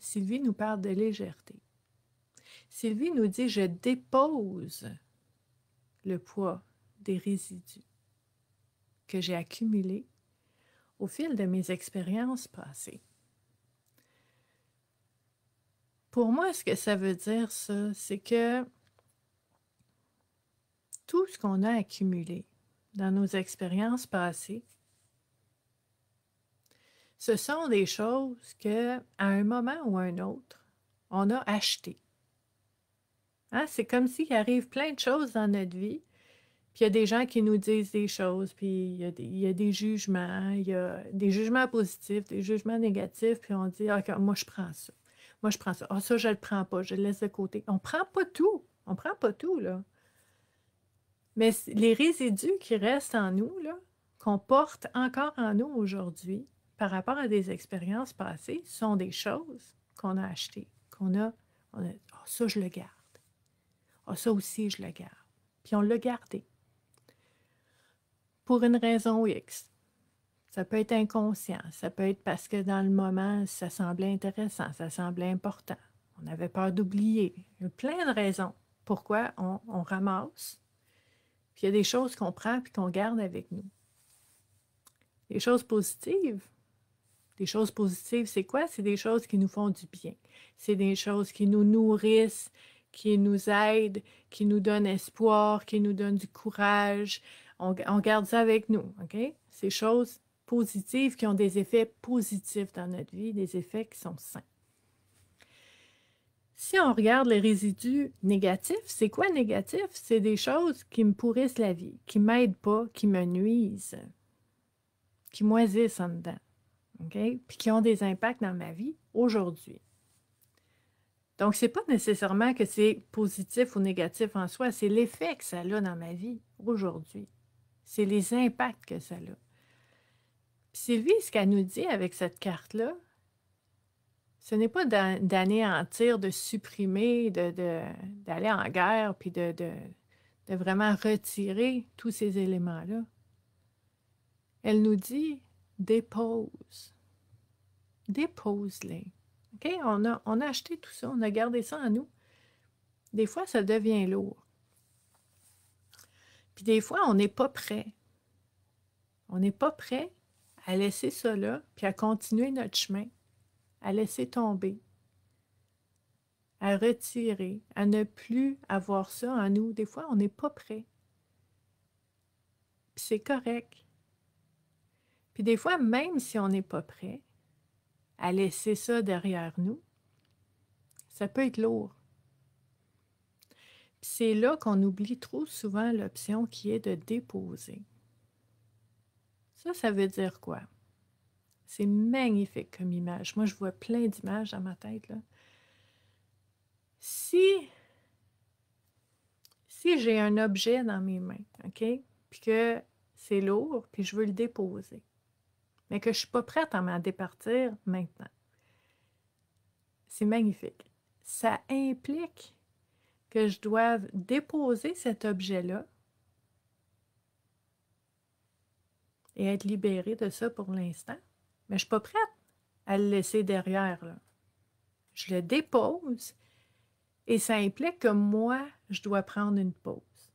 Sylvie nous parle de légèreté. Sylvie nous dit, je dépose le poids des résidus que j'ai accumulé au fil de mes expériences passées. Pour moi, ce que ça veut dire, ça, c'est que tout ce qu'on a accumulé dans nos expériences passées, ce sont des choses que, à un moment ou un autre, on a acheté hein, C'est comme s'il arrive plein de choses dans notre vie puis il y a des gens qui nous disent des choses, puis il y, a des jugements, il y a des jugements positifs, des jugements négatifs, puis on dit OK, moi je prends ça. Moi je prends ça. Ah, ça, je le prends pas, je le laisse de côté. On prend pas tout. On prend pas tout, là. Mais les résidus qui restent en nous, là, qu'on porte encore en nous aujourd'hui par rapport à des expériences passées, sont des choses qu'on a achetées, qu'on a. Ah, ça, je le garde. Ah, ça aussi, je le garde. Puis on l'a gardé pour une raison X. Ça peut être inconscient, ça peut être parce que dans le moment, ça semblait intéressant, ça semblait important. On avait peur d'oublier. Il y a plein de raisons pourquoi on, ramasse. Puis il y a des choses qu'on prend puis qu'on garde avec nous. Des choses positives. Des choses positives, c'est quoi? C'est des choses qui nous font du bien. C'est des choses qui nous nourrissent, qui nous aident, qui nous donnent espoir, qui nous donnent du courage, on, garde ça avec nous, OK? Ces choses positives qui ont des effets positifs dans notre vie, des effets qui sont sains. Si on regarde les résidus négatifs, c'est quoi négatif? C'est des choses qui me pourrissent la vie, qui ne m'aident pas, qui me nuisent, qui moisissent en dedans, OK? Puis qui ont des impacts dans ma vie aujourd'hui. Donc, ce n'est pas nécessairement que c'est positif ou négatif en soi, c'est l'effet que ça a dans ma vie aujourd'hui. C'est les impacts que ça a. Sylvie, ce qu'elle nous dit avec cette carte-là. Ce n'est pas d'anéantir, de supprimer, d'aller de, en guerre, puis de, de, vraiment retirer tous ces éléments-là. Elle nous dit dépose. Dépose-les. OK? On a, on a acheté tout ça, on a gardé ça en nous. Des fois, ça devient lourd. Puis des fois, on n'est pas prêt. On n'est pas prêt à laisser cela, puis à continuer notre chemin, à laisser tomber, à retirer, à ne plus avoir ça en nous. Des fois, on n'est pas prêt. Puis c'est correct. Puis des fois, même si on n'est pas prêt à laisser ça derrière nous, ça peut être lourd. C'est là qu'on oublie trop souvent l'option qui est de déposer. Ça, ça veut dire quoi? C'est magnifique comme image. Moi, je vois plein d'images dans ma tête. Si, si j'ai un objet dans mes mains, OK, puis que c'est lourd, puis je veux le déposer, mais que je ne suis pas prête à m'en départir maintenant, c'est magnifique. Ça implique que je doive déposer cet objet-là et être libérée de ça pour l'instant. Mais je ne suis pas prête à le laisser derrière. Je le dépose et ça implique que moi, je dois prendre une pause.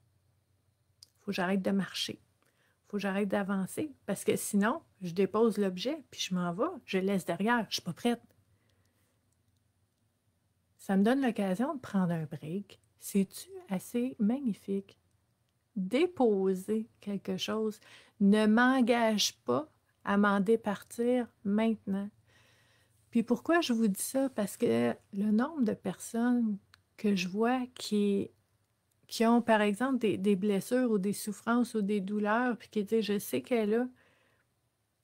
Il faut que j'arrête de marcher. Il faut que j'arrête d'avancer parce que sinon, je dépose l'objet puis je m'en vais. Je le laisse derrière. Je ne suis pas prête. Ça me donne l'occasion de prendre un break, c'est-tu assez magnifique? Déposer quelque chose. Ne m'engage pas à m'en départir maintenant. Puis pourquoi je vous dis ça? Parce que le nombre de personnes que je vois qui, qui ont, par exemple, des, blessures ou des souffrances ou des douleurs, puis qui disent Je sais qu'elle a,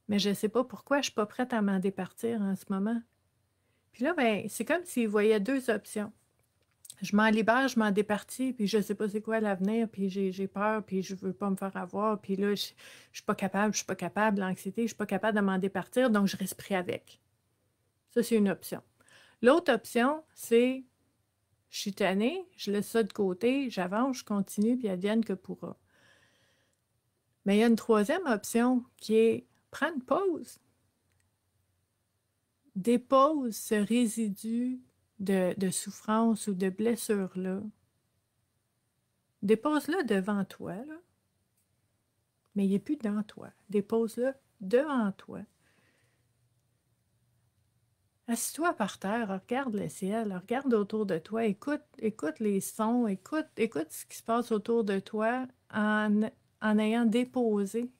mais je ne sais pas pourquoi je ne suis pas prête à m'en départir en ce moment. Puis là, ben, c'est comme s'ils voyait deux options je m'en libère, je m'en départis, puis je sais pas c'est quoi l'avenir, puis j'ai peur, puis je veux pas me faire avoir, puis là, je, ne suis pas capable, je suis pas capable, l'anxiété, je suis pas capable de m'en départir, donc je reste avec. Ça, c'est une option. L'autre option, c'est je suis tannée, je laisse ça de côté, j'avance, je continue, puis advienne que pourra. Mais il y a une troisième option qui est prendre pause. Dépose ce résidu de, souffrance ou de blessure-là, dépose-le devant toi, mais il n'est plus dans toi. Dépose-le devant toi. Assis-toi par terre, regarde le ciel, regarde autour de toi, écoute, écoute les sons, écoute, écoute ce qui se passe autour de toi en, en ayant déposé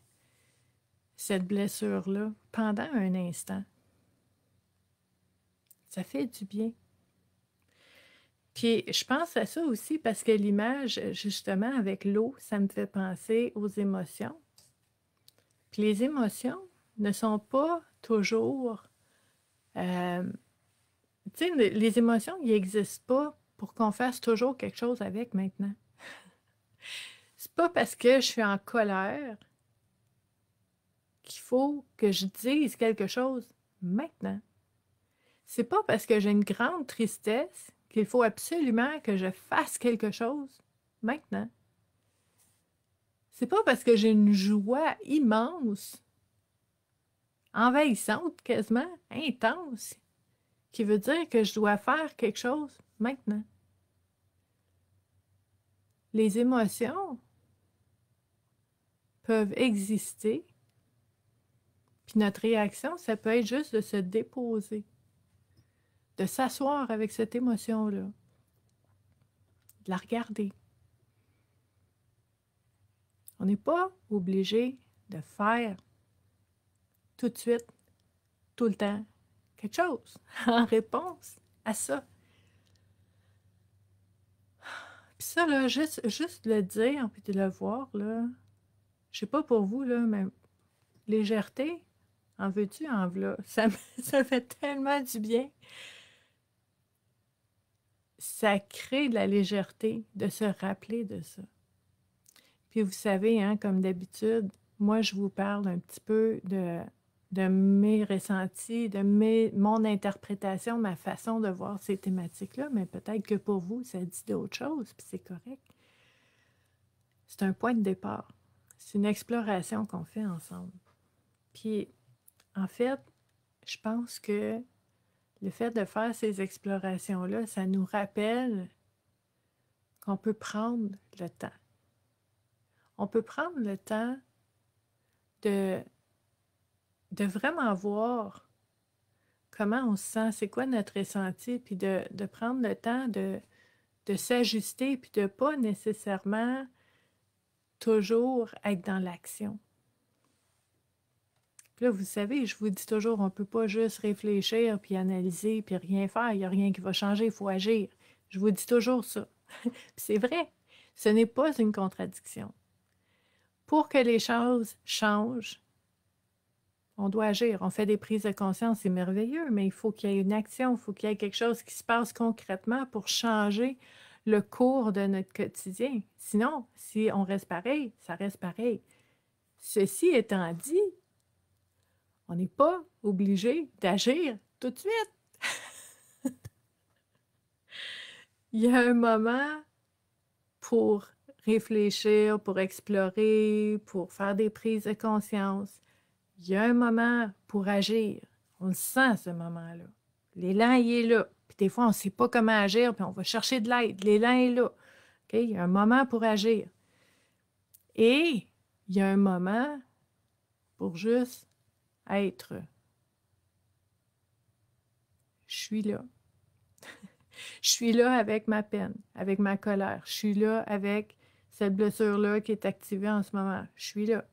cette blessure-là pendant un instant. Ça fait du bien. Puis je pense à ça aussi parce que l'image, justement, avec l'eau, ça me fait penser aux émotions. Puis les émotions ne sont pas toujours. Euh, tu sais, les émotions, n'existent pas pour qu'on fasse toujours quelque chose avec maintenant. C'est pas parce que je suis en colère qu'il faut que je dise quelque chose maintenant. C'est pas parce que j'ai une grande tristesse qu'il faut absolument que je fasse quelque chose maintenant. C'est pas parce que j'ai une joie immense, envahissante quasiment, intense, qui veut dire que je dois faire quelque chose maintenant. Les émotions peuvent exister, puis notre réaction, ça peut être juste de se déposer de s'asseoir avec cette émotion-là, de la regarder. On n'est pas obligé de faire tout de suite, tout le temps, quelque chose en réponse à ça. Puis ça, là, juste, juste le dire, puis de le voir, là, je sais pas pour vous, là, mais légèreté, en veux-tu, en voilà. Ça, ça fait tellement du bien ça crée de la légèreté de se rappeler de ça. Puis vous savez, hein, comme d'habitude, moi, je vous parle un petit peu de, mes ressentis, de mon interprétation, ma façon de voir ces thématiques-là, mais peut-être que pour vous, ça dit d'autres choses, puis c'est correct. C'est un point de départ. C'est une exploration qu'on fait ensemble. Puis, en fait, je pense que le fait de faire ces explorations-là, ça nous rappelle qu'on peut prendre le temps. On peut prendre le temps de, de vraiment voir comment on se sent, c'est quoi notre ressenti, puis de, prendre le temps de, de s'ajuster, puis de pas nécessairement toujours être dans l'action. Puis là, vous savez, je vous dis toujours, on ne peut pas juste réfléchir, puis analyser, puis rien faire. Il n'y a rien qui va changer, il faut agir. Je vous dis toujours ça. c'est vrai, ce n'est pas une contradiction. Pour que les choses changent, on doit agir. On fait des prises de conscience, c'est merveilleux, mais il faut qu'il y ait une action, il faut qu'il y ait quelque chose qui se passe concrètement pour changer le cours de notre quotidien. Sinon, si on reste pareil, ça reste pareil. Ceci étant dit, on n'est pas obligé d'agir tout de suite. Il y a un moment pour réfléchir, pour explorer, pour faire des prises de conscience. Il y a un moment pour agir. On le sent, ce moment-là. L'élan, il est là. Puis des fois, on ne sait pas comment agir, puis on va chercher de l'aide. L'élan est là. Il y a un moment pour agir. Et il y a un moment pour juste être. Je suis là. je suis là avec ma peine, avec ma colère. Je suis là avec cette blessure-là qui est activée en ce moment. Je suis là.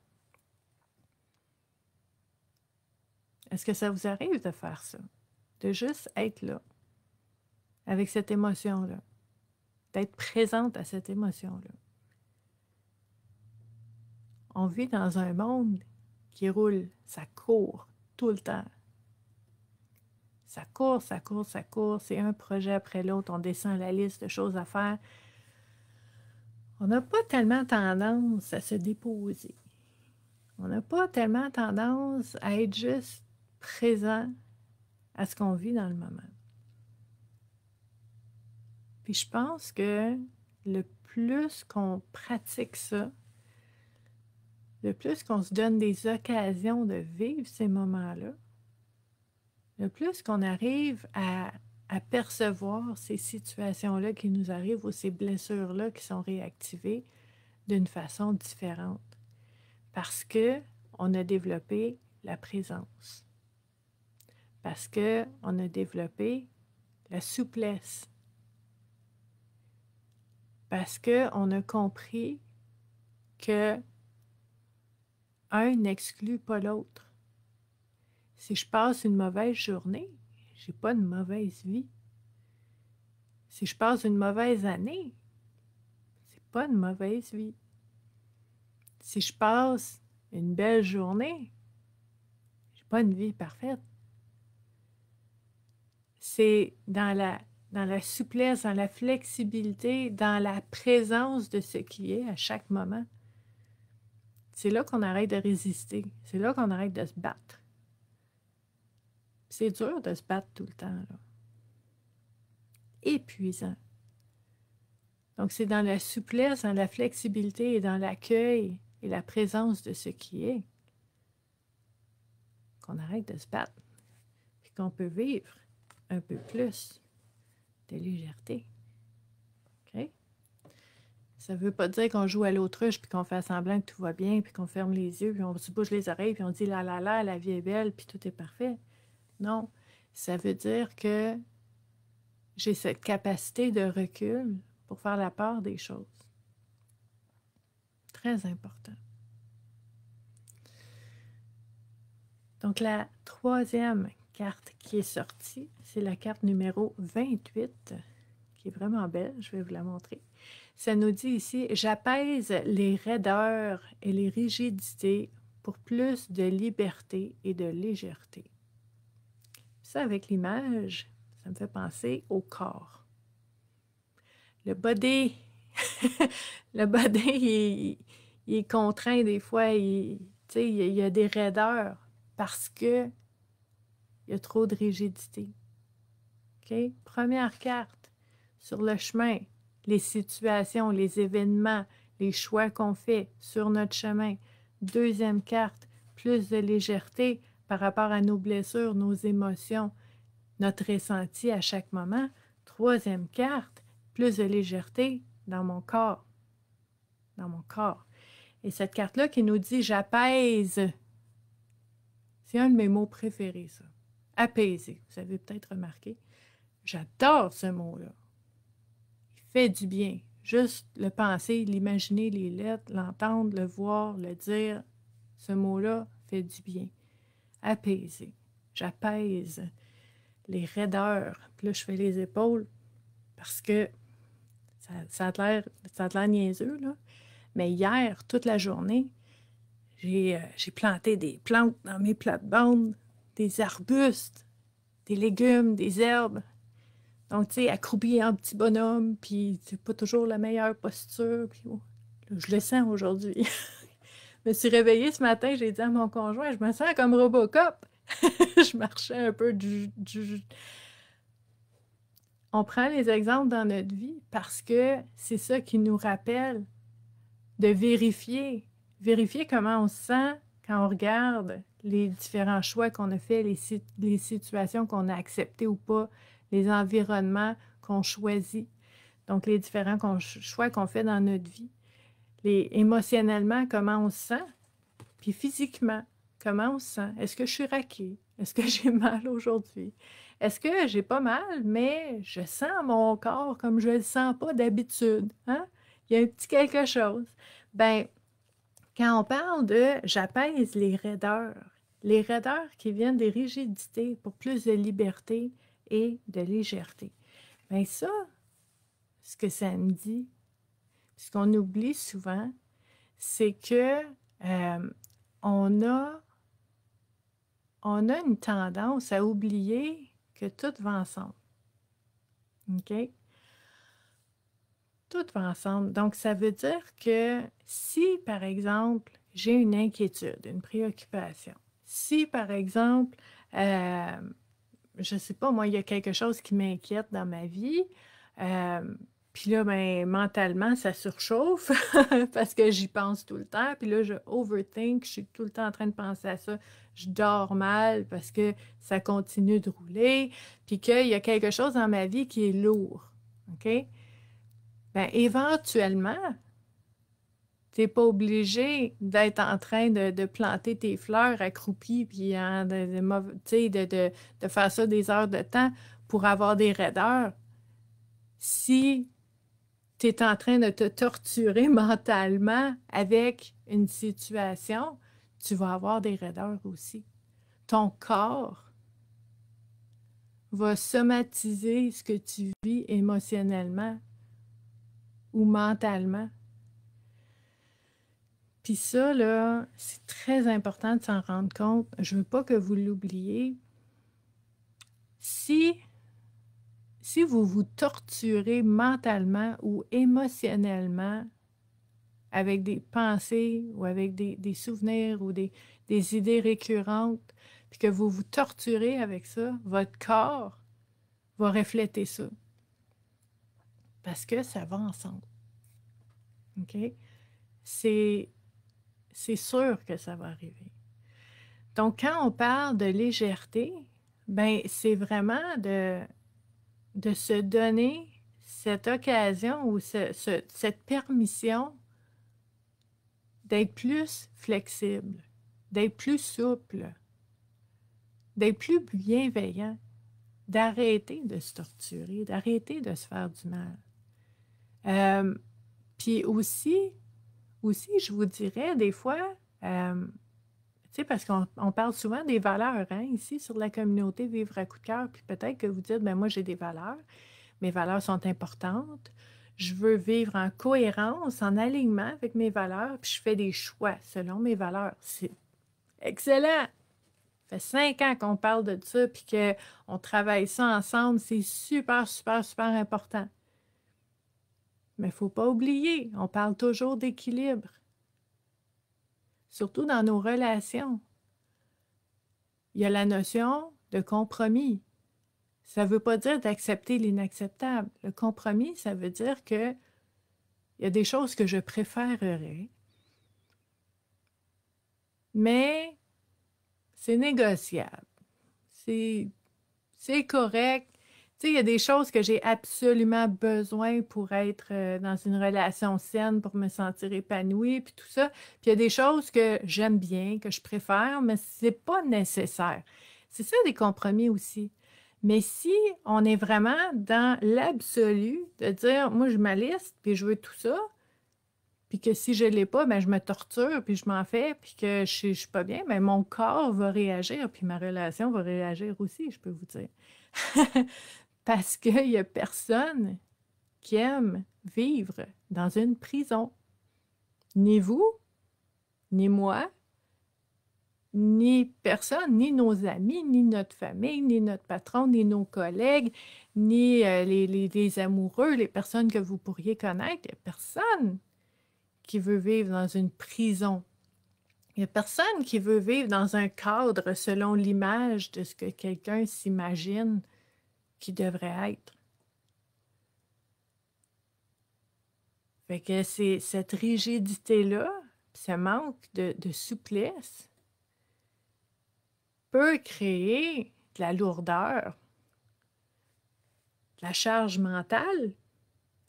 Est-ce que ça vous arrive de faire ça? De juste être là, avec cette émotion-là, d'être présente à cette émotion-là. On vit dans un monde qui roule, ça court tout le temps. Ça court, ça court, ça court, c'est un projet après l'autre, on descend la liste de choses à faire. On n'a pas tellement tendance à se déposer. On n'a pas tellement tendance à être juste présent à ce qu'on vit dans le moment. Puis je pense que le plus qu'on pratique ça, le plus qu'on se donne des occasions de vivre ces moments-là, le plus qu'on arrive à, percevoir ces situations-là qui nous arrivent ou ces blessures-là qui sont réactivées d'une façon différente. Parce que on a développé la présence. Parce que on a développé la souplesse. Parce que on a compris que un n'exclut pas l'autre. Si je passe une mauvaise journée, j'ai pas une mauvaise vie. Si je passe une mauvaise année, c'est pas une mauvaise vie. Si je passe une belle journée, j'ai pas une vie parfaite. C'est dans dans la souplesse, dans la flexibilité, dans la présence de ce qui est à chaque moment. C'est là qu'on arrête de résister. C'est là qu'on arrête de se battre. C'est dur de se battre tout le temps. Épuisant. Donc, c'est dans la souplesse, dans la flexibilité et dans l'accueil et la présence de ce qui est qu'on arrête de se battre, et qu'on peut vivre un peu plus de légèreté. Ça veut pas dire qu'on joue à l'autruche, puis qu'on fait semblant que tout va bien, puis qu'on ferme les yeux, puis on se bouge les oreilles, puis on dit la la la, la vie est belle, puis tout est parfait. Non, ça veut dire que j'ai cette capacité de recul pour faire la part des choses. Très important. Donc la troisième carte qui est sortie, c'est la carte numéro 28, qui est vraiment belle, je vais vous la montrer. Ça nous dit ici, j'apaise les raideurs et les rigidités pour plus de liberté et de légèreté. Ça, avec l'image, ça me fait penser au corps. Le body, le body, il, est contraint des fois, il, il y a des raideurs parce que il y a trop de rigidité. OK? Première carte sur le chemin, les situations, les événements, les choix qu'on fait sur notre chemin. Deuxième carte, plus de légèreté par rapport à nos blessures, nos émotions, notre ressenti à chaque moment. Troisième carte, plus de légèreté dans mon corps. Dans mon corps. Et cette carte-là qui nous dit j'apaise. C'est un de mes mots préférés, ça. Apaiser. Vous avez peut-être remarqué. J'adore ce mot-là fait du bien. Juste le penser, l'imaginer, les lettres, l'entendre, le voir, le dire, ce mot-là fait du bien. Apaiser. J'apaise les raideurs. Puis là, je fais les épaules parce que ça, a l'air, ça niaiseux, là. Mais hier, toute la journée, j'ai, euh, j'ai planté des plantes dans mes plates-bandes, des arbustes, des légumes, des herbes. Donc, tu sais, accroupi en petit bonhomme, puis c'est pas toujours la meilleure posture. Oh, je le sens aujourd'hui. je me suis réveillée ce matin, j'ai dit à mon conjoint, je me sens comme Robocop. je marchais un peu du, On prend les exemples dans notre vie parce que c'est ça qui nous rappelle de vérifier, vérifier comment on se sent quand on regarde les différents choix qu'on a faits, les situations qu'on a acceptées ou pas, les environnements qu'on choisit, donc les différents choix qu'on fait dans notre vie, les, émotionnellement, comment on se sent, puis physiquement, comment on se sent. Est-ce que je suis raquée? Est-ce que j'ai mal aujourd'hui? Est-ce que j'ai pas mal, mais je sens mon corps comme je le sens pas d'habitude? Hein? Il y a un petit quelque chose. Ben, quand on parle de j'apaise les raideurs, les raideurs qui viennent des rigidités pour plus de liberté, et de légèreté. mais ben ça, ce que ça me dit, ce qu'on oublie souvent, c'est que euh, on, a, on a une tendance à oublier que tout va ensemble. OK? Tout va ensemble. Donc, ça veut dire que si, par exemple, j'ai une inquiétude, une préoccupation, si, par exemple, euh, je sais pas, moi, il y a quelque chose qui m'inquiète dans ma vie. Euh, puis là, ben, mentalement, ça surchauffe parce que j'y pense tout le temps. Puis là, je overthink, je suis tout le temps en train de penser à ça. Je dors mal parce que ça continue de rouler. Puis qu'il y a quelque chose dans ma vie qui est lourd. OK? Ben, éventuellement, tu pas obligé d'être en train de, planter tes fleurs accroupies puis hein, de, de, de, faire ça des heures de temps pour avoir des raideurs. Si tu es en train de te torturer mentalement avec une situation, tu vas avoir des raideurs aussi. Ton corps va somatiser ce que tu vis émotionnellement ou mentalement. Puis ça, là, c'est très important de s'en rendre compte. Je veux pas que vous l'oubliez. Si, si vous vous torturez mentalement ou émotionnellement avec des pensées ou avec des, souvenirs ou des, des idées récurrentes, puis que vous vous torturez avec ça, votre corps va refléter ça. Parce que ça va ensemble. OK? C'est c'est sûr que ça va arriver. Donc, quand on parle de légèreté, ben, c'est vraiment de, de se donner cette occasion ou cette permission d'être plus flexible, d'être plus souple, d'être plus bienveillant, d'arrêter de se torturer, d'arrêter de se faire du mal. Euh, puis aussi, aussi, je vous dirais, des fois, euh, sais, parce qu'on parle souvent des valeurs hein, ici sur la communauté Vivre à coup de cœur, puis peut-être que vous dites, ben moi j'ai des valeurs, mes valeurs sont importantes, je veux vivre en cohérence, en alignement avec mes valeurs, puis je fais des choix selon mes valeurs. C'est excellent! Ça fait cinq ans qu'on parle de ça, puis qu'on travaille ça ensemble, c'est super, super, super important. Mais il ne faut pas oublier, on parle toujours d'équilibre. Surtout dans nos relations. Il y a la notion de compromis. Ça ne veut pas dire d'accepter l'inacceptable. Le compromis, ça veut dire que il y a des choses que je préférerais, mais c'est négociable. C'est correct tu sais, il y a des choses que j'ai absolument besoin pour être euh, dans une relation saine, pour me sentir épanouie, puis tout ça. Puis il y a des choses que j'aime bien, que je préfère, mais c'est pas nécessaire. C'est ça des compromis aussi. Mais si on est vraiment dans l'absolu de dire, moi, je ma puis je veux tout ça, puis que si je ne l'ai pas, ben, je me torture, puis je m'en fais, puis que je ne suis pas bien, mais ben, mon corps va réagir, puis ma relation va réagir aussi, je peux vous dire. parce qu'il n'y a personne qui aime vivre dans une prison. Ni vous, ni moi, ni personne, ni nos amis, ni notre famille, ni notre patron, ni nos collègues, ni euh, les, les, amoureux, les personnes que vous pourriez connaître. Il n'y a personne qui veut vivre dans une prison. Il n'y a personne qui veut vivre dans un cadre selon l'image de ce que quelqu'un s'imagine qui devrait être. Fait que c'est cette rigidité-là, ce manque de, souplesse peut créer de la lourdeur, de la charge mentale.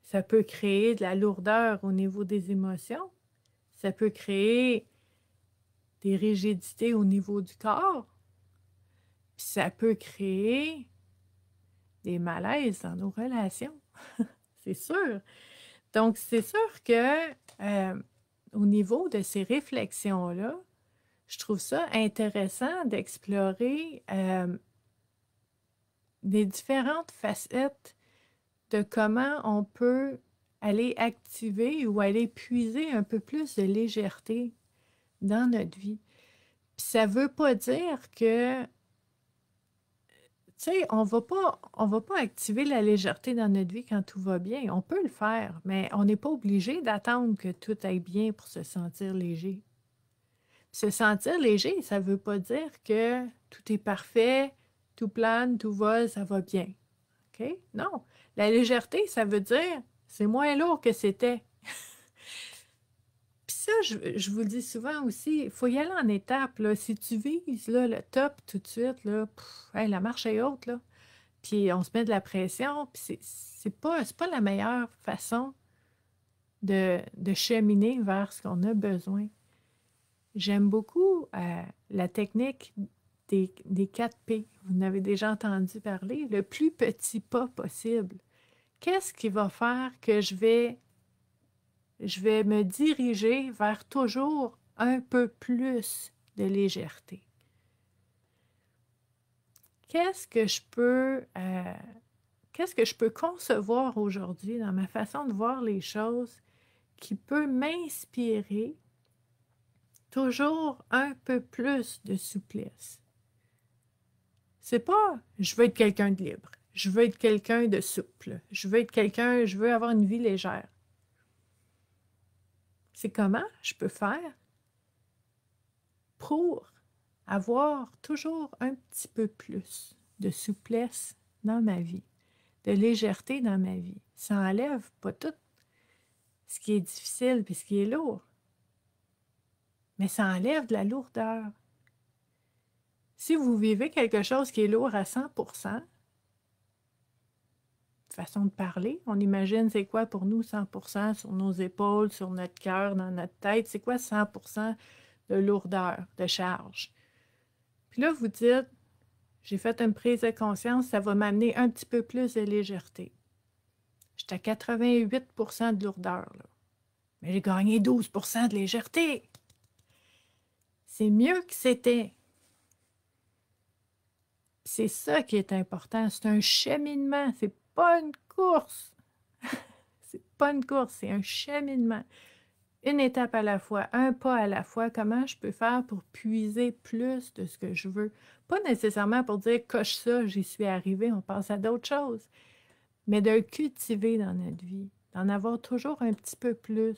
Ça peut créer de la lourdeur au niveau des émotions. Ça peut créer des rigidités au niveau du corps. ça peut créer des malaises dans nos relations. c'est sûr. Donc, c'est sûr que euh, au niveau de ces réflexions-là, je trouve ça intéressant d'explorer euh, des différentes facettes de comment on peut aller activer ou aller puiser un peu plus de légèreté dans notre vie. Puis ça ne veut pas dire que tu sais, on ne va pas activer la légèreté dans notre vie quand tout va bien. On peut le faire, mais on n'est pas obligé d'attendre que tout aille bien pour se sentir léger. se sentir léger, ça ne veut pas dire que tout est parfait, tout plane, tout vole, ça va bien. OK? Non. La légèreté, ça veut dire c'est moins lourd que c'était. Puis ça, je, vous le dis souvent aussi, il faut y aller en étape. Si tu vises là, le top tout de suite, là, la marche est haute. Là. Puis on se met de la pression. Puis c'est pas, pas la meilleure façon de, cheminer vers ce qu'on a besoin. J'aime beaucoup euh, la technique des, des 4 P. Vous en avez déjà entendu parler. Le plus petit pas possible. Qu'est-ce qui va faire que je vais je vais me diriger vers toujours un peu plus de légèreté. Qu'est-ce que je peux, euh, qu'est-ce que je peux concevoir aujourd'hui dans ma façon de voir les choses qui peut m'inspirer toujours un peu plus de souplesse. C'est pas je veux être quelqu'un de libre, je veux être quelqu'un de souple, je veux être quelqu'un, je veux avoir une vie légère c'est comment je peux faire pour avoir toujours un petit peu plus de souplesse dans ma vie, de légèreté dans ma vie. Ça enlève pas tout ce qui est difficile et ce qui est lourd, mais ça enlève de la lourdeur. Si vous vivez quelque chose qui est lourd à 100 façon de parler. On imagine c'est quoi pour nous 100% sur nos épaules, sur notre cœur, dans notre tête. C'est quoi 100% de lourdeur, de charge. Puis là, vous dites, j'ai fait une prise de conscience, ça va m'amener un petit peu plus de légèreté. J'étais à 88 de lourdeur, là. mais j'ai gagné 12 de légèreté. C'est mieux que c'était. C'est ça qui est important. C'est un cheminement. C'est une course. c'est pas une course, c'est un cheminement. Une étape à la fois, un pas à la fois. Comment je peux faire pour puiser plus de ce que je veux? Pas nécessairement pour dire coche ça, j'y suis arrivé, on passe à d'autres choses, mais de cultiver dans notre vie, d'en avoir toujours un petit peu plus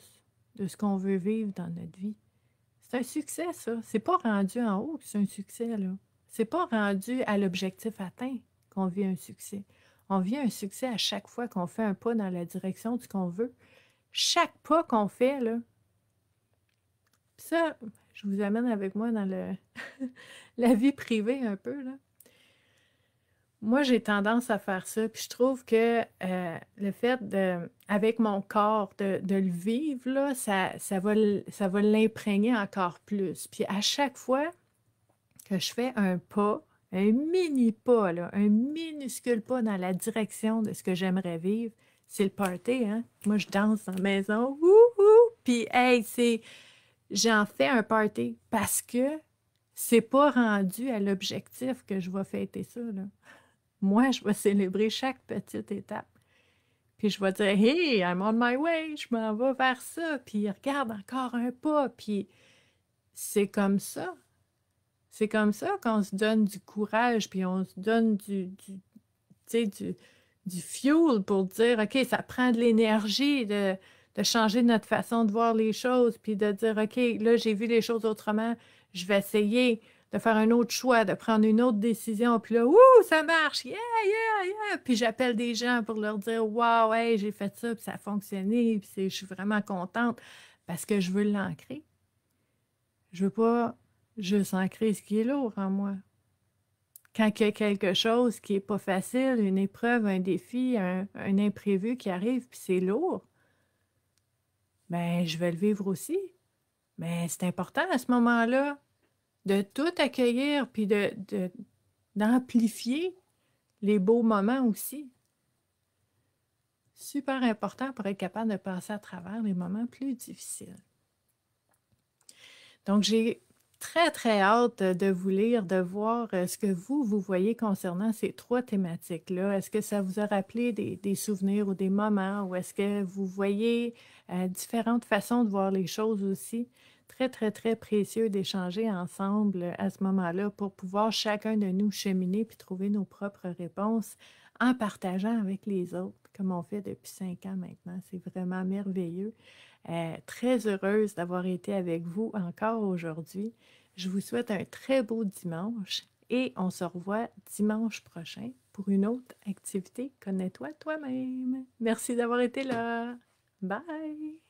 de ce qu'on veut vivre dans notre vie. C'est un succès, ça. C'est pas rendu en haut que c'est un succès, là. C'est pas rendu à l'objectif atteint qu'on vit un succès on vit un succès à chaque fois qu'on fait un pas dans la direction ce qu'on veut. Chaque pas qu'on fait, là. Ça, je vous amène avec moi dans la vie privée un peu, là. Moi, j'ai tendance à faire ça, puis je trouve que euh, le fait de, avec mon corps, de, le vivre, là, ça, va, ça va l'imprégner encore plus. Puis à chaque fois que je fais un pas, un mini pas, un minuscule pas dans la direction de ce que j'aimerais vivre, c'est le party. Hein? Moi, je danse en maison, wouhou! Puis, hey, c'est. J'en fais un party parce que c'est pas rendu à l'objectif que je vais fêter ça. Moi, je vais célébrer chaque petite étape. Puis je vais dire, hey, I'm on my way, je m'en vais vers ça. Puis regarde encore un pas. Puis c'est comme ça c'est comme ça qu'on se donne du courage, puis on se donne du, du, du, du fuel pour dire, OK, ça prend de l'énergie de, de changer notre façon de voir les choses, puis de dire, OK, là, j'ai vu les choses autrement, je vais essayer de faire un autre choix, de prendre une autre décision, puis là, ouh, ça marche, yeah, yeah, yeah. Puis j'appelle des gens pour leur dire, wow, hey, j'ai fait ça, puis ça a fonctionné, puis je suis vraiment contente parce que je veux l'ancrer. Je veux pas je sens ce qui est lourd en moi. Quand il y a quelque chose qui n'est pas facile, une épreuve, un défi, un, imprévu qui arrive, puis c'est lourd, mais ben, je vais le vivre aussi. Mais c'est important à ce moment-là de tout accueillir, puis de d'amplifier les beaux moments aussi. Super important pour être capable de passer à travers les moments plus difficiles. Donc, j'ai très, très hâte euh, de vous lire, de voir euh, ce que vous, vous voyez concernant ces trois thématiques-là. Est-ce que ça vous a rappelé des, souvenirs ou des moments ou est-ce que vous voyez euh, différentes façons de voir les choses aussi? Très, très, très précieux d'échanger ensemble à ce moment-là pour pouvoir chacun de nous cheminer puis trouver nos propres réponses en partageant avec les autres, comme on fait depuis cinq ans maintenant. C'est vraiment merveilleux. Euh, très heureuse d'avoir été avec vous encore aujourd'hui. Je vous souhaite un très beau dimanche et on se revoit dimanche prochain pour une autre activité Connais-toi toi-même. Merci d'avoir été là. Bye.